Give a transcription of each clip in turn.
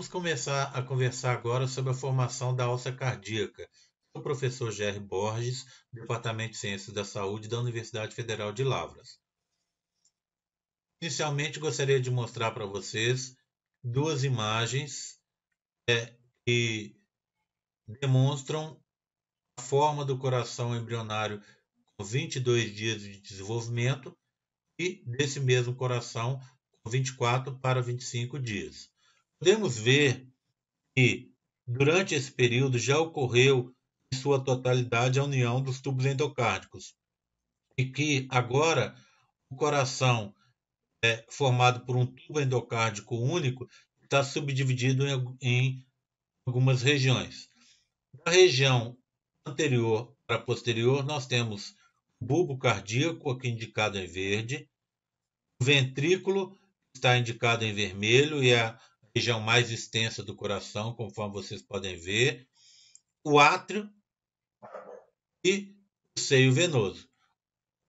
Vamos começar a conversar agora sobre a formação da alça cardíaca. Sou o professor Jerry Borges, do Departamento de Ciências da Saúde da Universidade Federal de Lavras. Inicialmente, gostaria de mostrar para vocês duas imagens é, que demonstram a forma do coração embrionário com 22 dias de desenvolvimento e desse mesmo coração com 24 para 25 dias podemos ver que, durante esse período, já ocorreu em sua totalidade a união dos tubos endocárdicos e que agora o coração é formado por um tubo endocárdico único está subdividido em, em algumas regiões. Na região anterior para posterior, nós temos o bulbo cardíaco, aqui indicado em verde, o ventrículo, está indicado em vermelho, e a região mais extensa do coração, conforme vocês podem ver, o átrio e o seio venoso.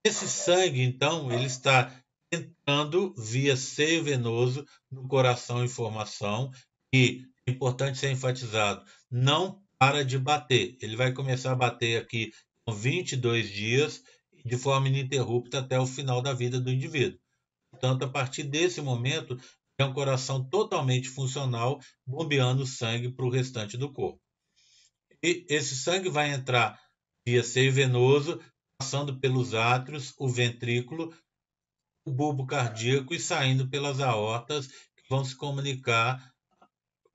Esse sangue, então, ele está entrando via seio venoso no coração em formação e é importante ser enfatizado, não para de bater. Ele vai começar a bater aqui com 22 dias de forma ininterrupta até o final da vida do indivíduo. Portanto, a partir desse momento, é um coração totalmente funcional, bombeando sangue para o restante do corpo. E esse sangue vai entrar via seio venoso, passando pelos átrios, o ventrículo, o bulbo cardíaco e saindo pelas aortas, que vão se comunicar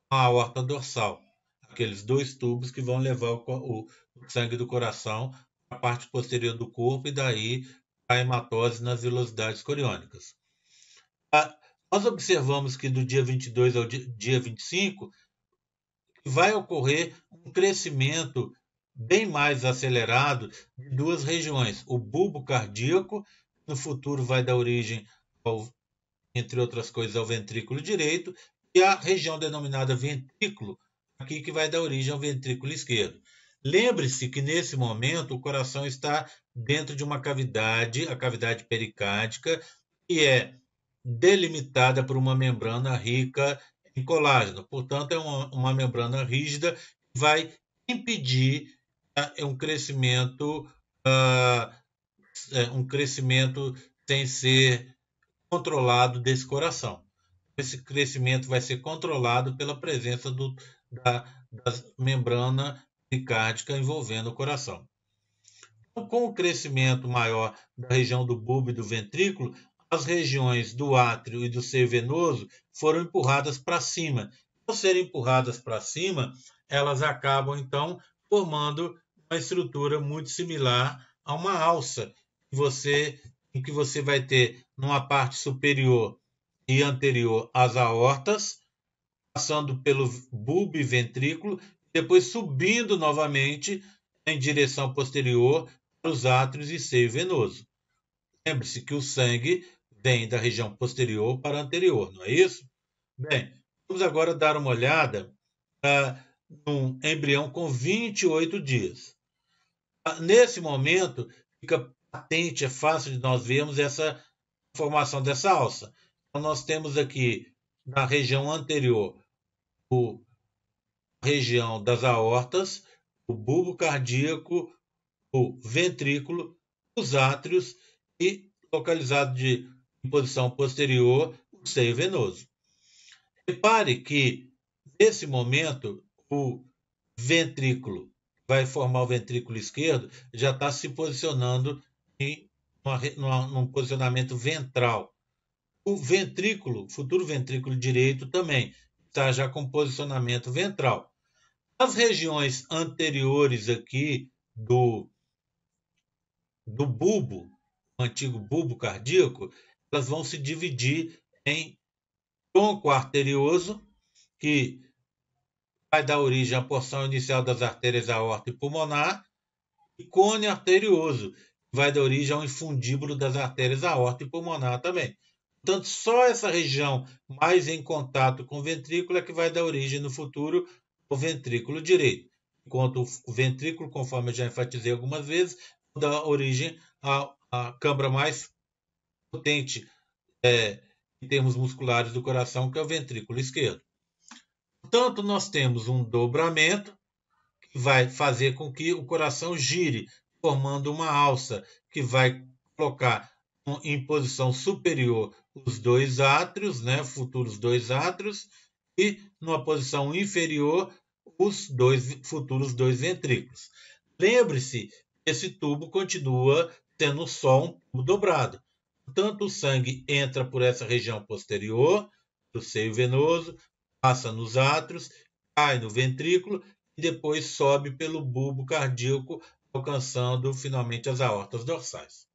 com a aorta dorsal, aqueles dois tubos que vão levar o, o sangue do coração para a parte posterior do corpo e daí a hematose nas velocidades coriônicas. Nós observamos que do dia 22 ao dia 25 vai ocorrer um crescimento bem mais acelerado de duas regiões, o bulbo cardíaco, no futuro vai dar origem ao, entre outras coisas, ao ventrículo direito, e a região denominada ventrículo, aqui que vai dar origem ao ventrículo esquerdo. Lembre-se que nesse momento o coração está dentro de uma cavidade, a cavidade pericárdica, que é delimitada por uma membrana rica em colágeno. Portanto, é uma, uma membrana rígida que vai impedir uh, um crescimento uh, um crescimento sem ser controlado desse coração. Esse crescimento vai ser controlado pela presença do, da, da membrana pericárdica envolvendo o coração. Então, com o crescimento maior da região do bulbo e do ventrículo, as regiões do átrio e do seio venoso foram empurradas para cima. Ao serem empurradas para cima, elas acabam então formando uma estrutura muito similar a uma alça, que você, em que você vai ter numa parte superior e anterior as aortas, passando pelo bulbo e ventrículo, depois subindo novamente em direção posterior para os átrios e seio venoso. Lembre-se que o sangue vem da região posterior para anterior, não é isso? Bem, vamos agora dar uma olhada ah, num embrião com 28 dias. Ah, nesse momento, fica patente, é fácil de nós vermos essa formação dessa alça. Então, nós temos aqui na região anterior o, a região das aortas, o bulbo cardíaco, o ventrículo, os átrios e localizado de em posição posterior o seio venoso. Repare que, nesse momento, o ventrículo, vai formar o ventrículo esquerdo, já está se posicionando em uma, numa, num posicionamento ventral. O ventrículo, futuro ventrículo direito também, está já com posicionamento ventral. As regiões anteriores aqui do, do bulbo, antigo bulbo cardíaco, elas vão se dividir em tronco arterioso, que vai dar origem à porção inicial das artérias aorta e pulmonar, e cone arterioso, que vai dar origem ao infundíbulo das artérias aorta e pulmonar também. Portanto, só essa região mais em contato com o ventrículo é que vai dar origem no futuro ao ventrículo direito. Enquanto o ventrículo, conforme eu já enfatizei algumas vezes, dá origem à, à câmara mais potente é, em termos musculares do coração, que é o ventrículo esquerdo. Portanto, nós temos um dobramento que vai fazer com que o coração gire, formando uma alça que vai colocar em posição superior os dois átrios, né, futuros dois átrios, e numa posição inferior os dois futuros dois ventrículos. Lembre-se, esse tubo continua tendo só um tubo dobrado. Portanto, o sangue entra por essa região posterior do seio venoso, passa nos átrios, cai no ventrículo e depois sobe pelo bulbo cardíaco, alcançando finalmente as aortas dorsais.